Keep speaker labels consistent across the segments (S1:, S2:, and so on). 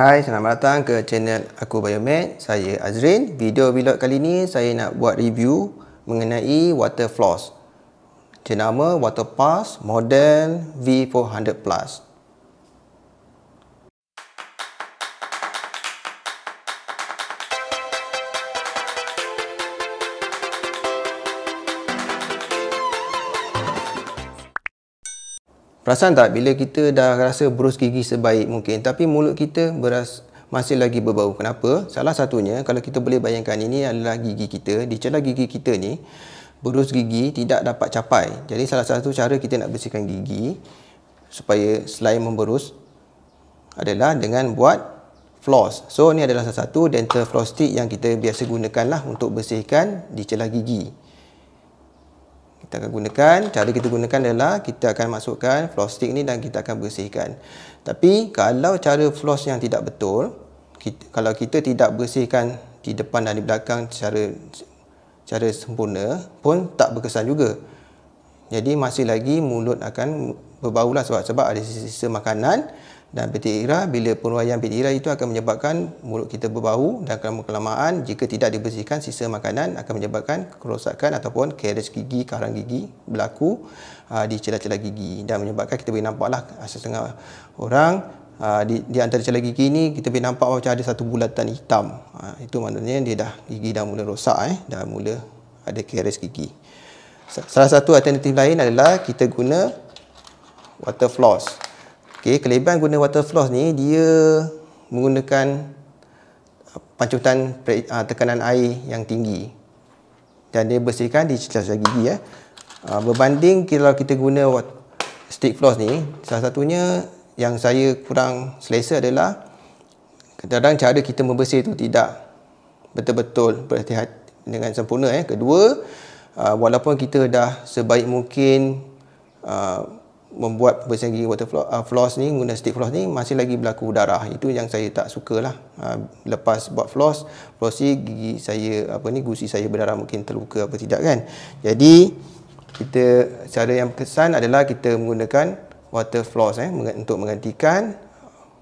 S1: Hai, selamat datang ke channel aku Biomed. Saya Azrin. Video vlog kali ni saya nak buat review mengenai water floss. Jenama Water Pass model V400 Plus. Perasan tak bila kita dah rasa berus gigi sebaik mungkin tapi mulut kita beras masih lagi berbau. Kenapa? Salah satunya kalau kita boleh bayangkan ini adalah gigi kita. Di celah gigi kita ni berus gigi tidak dapat capai. Jadi salah satu cara kita nak bersihkan gigi supaya selain memberus adalah dengan buat floss. So ini adalah salah satu dental floss stick yang kita biasa gunakanlah untuk bersihkan di celah gigi kita akan gunakan cara kita gunakan adalah kita akan masukkan floss stick ni dan kita akan bersihkan tapi kalau cara floss yang tidak betul kita, kalau kita tidak bersihkan di depan dan di belakang secara cara sempurna pun tak berkesan juga jadi masih lagi mulut akan berbau lah sebab, sebab ada sisa makanan dan piti ira bila peruayan piti ira itu akan menyebabkan mulut kita berbau dan kelamaan jika tidak dibersihkan sisa makanan akan menyebabkan kerosakan ataupun keris gigi karang gigi berlaku uh, di celah-celah gigi dan menyebabkan kita boleh nampaklah asas ah, tengah orang uh, di, di antara celah gigi ini kita boleh nampak macam ada satu bulatan hitam uh, itu maknanya dia dah gigi dah mula rosak eh dah mula ada keris gigi salah satu alternatif lain adalah kita guna water floss Okey, kelebihan guna water floss ni dia menggunakan uh, pancutan uh, tekanan air yang tinggi. Dan dia bersihkan di celah-celah gigi eh. Uh, berbanding kalau kita guna stick floss ni, salah satunya yang saya kurang selesa adalah kadang-kadang cara kita membersih tu tidak betul-betul berhati-hati dengan sempurna eh. Kedua, walaupun kita dah sebaik mungkin membuat pembersihan gigi water floss, uh, floss ni guna stick floss ni masih lagi berlaku darah itu yang saya tak sukalah uh, lepas buat floss floss gigi saya apa ni gusi saya berdarah mungkin terluka apa tidak kan jadi kita cara yang kesan adalah kita menggunakan water floss eh untuk menggantikan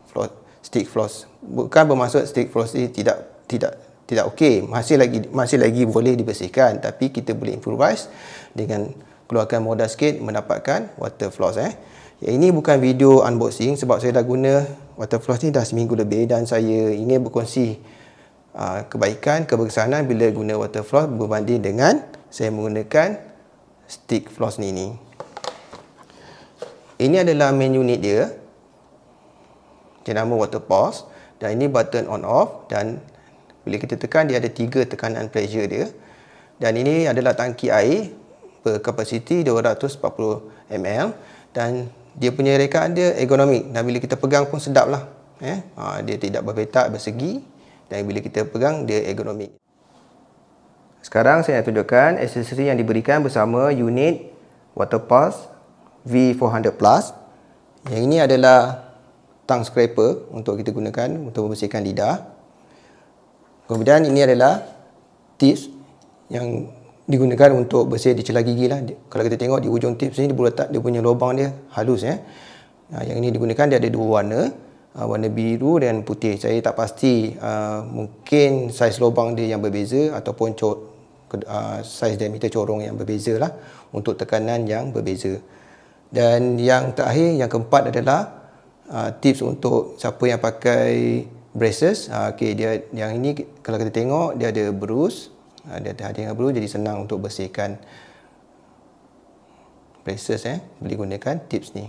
S1: floss, stick floss bukan bermaksud stick floss ni tidak tidak tidak okey masih lagi masih lagi boleh dibersihkan tapi kita boleh improvise dengan keluarkan modal sikit mendapatkan water floss eh. Ya, ini bukan video unboxing sebab saya dah guna water floss ni dah seminggu lebih dan saya ingin berkongsi uh, kebaikan, kebersihanan bila guna water floss berbanding dengan saya menggunakan stick floss ni ni. Ini adalah main unit dia. Dia nama water pause dan ini button on off dan bila kita tekan dia ada tiga tekanan pressure dia. Dan ini adalah tangki air per kapasiti 240 ml dan dia punya rekaan dia ergonomik dan bila kita pegang pun sedap lah eh? ha, dia tidak berpetak bersegi dan bila kita pegang dia ergonomik sekarang saya nak tunjukkan aksesori yang diberikan bersama unit Waterpass V400 Plus yang ini adalah tang scraper untuk kita gunakan untuk membersihkan lidah kemudian ini adalah tips yang digunakan untuk bersih di celah gigi lah. Kalau kita tengok di ujung tips ni, dia boleh letak dia punya lubang dia halus ya. Nah, yang ini digunakan dia ada dua warna, ah, warna biru dan putih. Saya tak pasti uh, mungkin saiz lubang dia yang berbeza ataupun cor, uh, ah, saiz diameter corong yang berbeza lah untuk tekanan yang berbeza. Dan yang terakhir, yang keempat adalah uh, tips untuk siapa yang pakai braces. Uh, okay, dia, yang ini kalau kita tengok dia ada bruise Ah, di atas hadiah perlu jadi senang untuk bersihkan braces eh Beli gunakan tips ni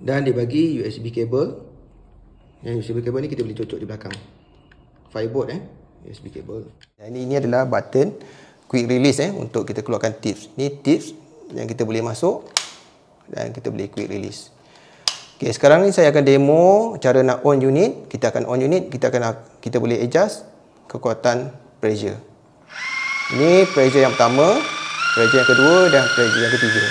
S1: dan dia bagi USB cable. yang USB cable ni kita boleh cocok di belakang fiberboard eh USB cable. dan ini adalah button quick release eh untuk kita keluarkan tips ni tips yang kita boleh masuk dan kita boleh quick release Okay, sekarang ni saya akan demo cara nak on unit. Kita akan on unit, kita akan kita boleh adjust kekuatan pressure. Ini pressure yang pertama, pressure yang kedua dan pressure yang ketiga.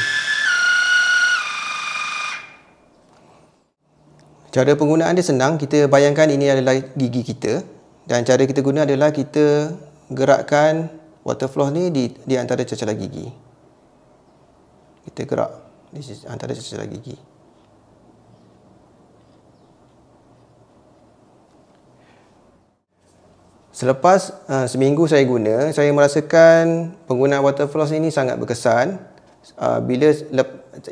S1: Cara penggunaan dia senang, kita bayangkan ini adalah gigi kita dan cara kita guna adalah kita gerakkan water flow ni di, di antara cecah gigi. Kita gerak di antara cecah gigi. Selepas uh, seminggu saya guna, saya merasakan penggunaan water floss ini sangat berkesan. Uh, bila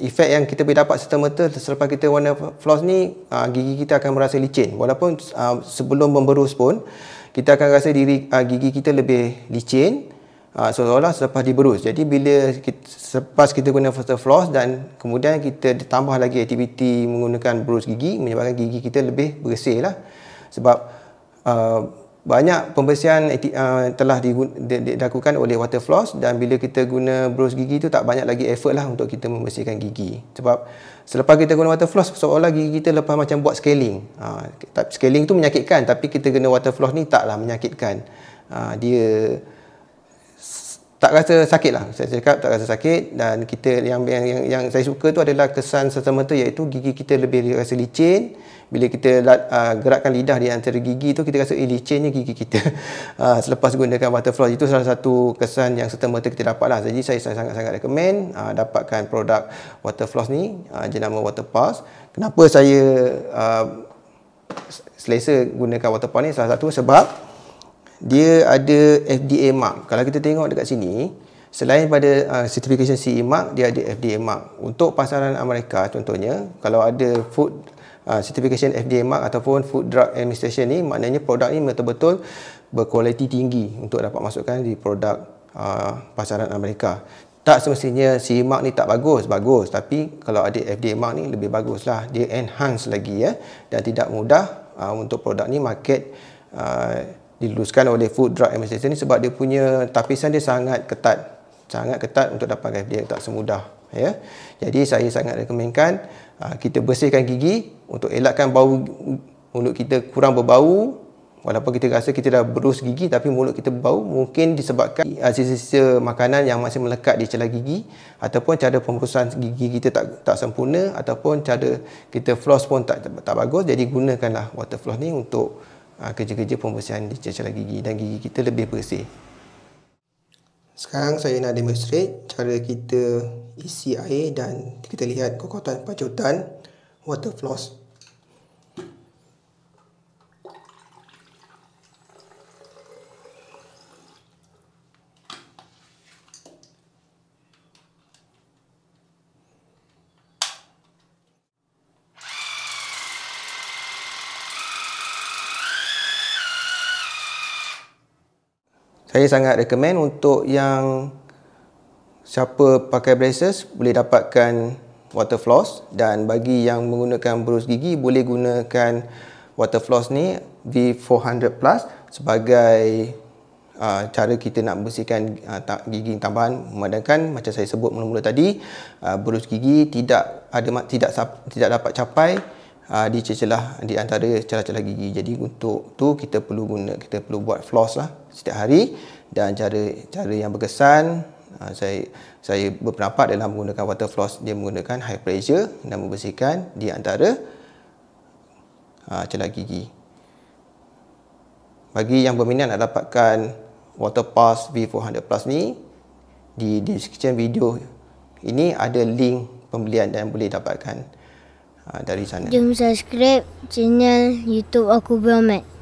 S1: efek yang kita boleh dapat serta-merta selepas kita warna floss ni, uh, gigi kita akan merasa licin. Walaupun uh, sebelum memberus pun, kita akan rasa diri uh, gigi kita lebih licin uh, seolah-olah selepas diberus. Jadi bila kita, selepas kita guna water floss dan kemudian kita tambah lagi aktiviti menggunakan berus gigi, menyebabkan gigi kita lebih bersih lah. Sebab uh, banyak pembersihan uh, telah dilakukan oleh water floss dan bila kita guna brush gigi tu tak banyak lagi effort lah untuk kita membersihkan gigi sebab selepas kita guna water floss seolah gigi kita lepas macam buat scaling uh, scaling tu menyakitkan tapi kita guna water floss ni taklah menyakitkan uh, dia tak rasa sakit lah saya cakap tak rasa sakit dan kita yang yang, yang, saya suka tu adalah kesan serta-merta iaitu gigi kita lebih rasa licin bila kita uh, gerakkan lidah di antara gigi tu kita rasa eh, licinnya gigi kita uh, selepas gunakan water itu salah satu kesan yang setempat merta kita dapat lah jadi saya sangat-sangat recommend uh, dapatkan produk Waterfloss ni uh, jenama Waterpass. kenapa saya uh, selesa gunakan water ni salah satu sebab dia ada FDA mark kalau kita tengok dekat sini Selain pada uh, certification CE mark, dia ada FDA mark. Untuk pasaran Amerika contohnya, kalau ada food Ah, certification FDA mark ataupun Food Drug Administration ni maknanya produk ni betul-betul berkualiti tinggi untuk dapat masukkan di produk uh, pasaran Amerika. Tak semestinya CE mark ni tak bagus, bagus tapi kalau ada FDA mark ni lebih baguslah. Dia enhance lagi ya dan tidak mudah uh, untuk produk ni market uh, diluluskan oleh Food Drug Administration ni sebab dia punya tapisan dia sangat ketat. Sangat ketat untuk dapatkan FDA tak semudah ya. Jadi saya sangat rekomenkan ah, kita bersihkan gigi untuk elakkan bau mulut kita kurang berbau. Walaupun kita rasa kita dah berus gigi tapi mulut kita berbau mungkin disebabkan sisa-sisa makanan yang masih melekat di celah gigi ataupun cara pembersihan gigi kita tak tak sempurna ataupun cara kita floss pun tak tak bagus jadi gunakanlah water floss ni untuk ah, kerja-kerja pembersihan di celah gigi dan gigi kita lebih bersih. Sekarang saya nak demonstrate cara kita isi air dan kita lihat kekuatan pacutan water floss saya sangat recommend untuk yang siapa pakai braces boleh dapatkan water floss dan bagi yang menggunakan berus gigi boleh gunakan water floss ni V400 plus sebagai uh, cara kita nak bersihkan uh, gigi tambahan memandangkan macam saya sebut mula-mula tadi uh, brush gigi tidak ada tidak tidak dapat capai uh, ah, di celah di antara celah-celah gigi. Jadi untuk tu kita perlu guna kita perlu buat floss lah setiap hari dan cara cara yang berkesan uh, saya saya beberapa dalam menggunakan water floss dia menggunakan high pressure dan membersihkan di antara uh, celah gigi. Bagi yang berminat nak dapatkan Water Pass V400 Plus ni di description video ini ada link pembelian dan boleh dapatkan. Ah, dari sana. Jom subscribe channel YouTube aku Biomed.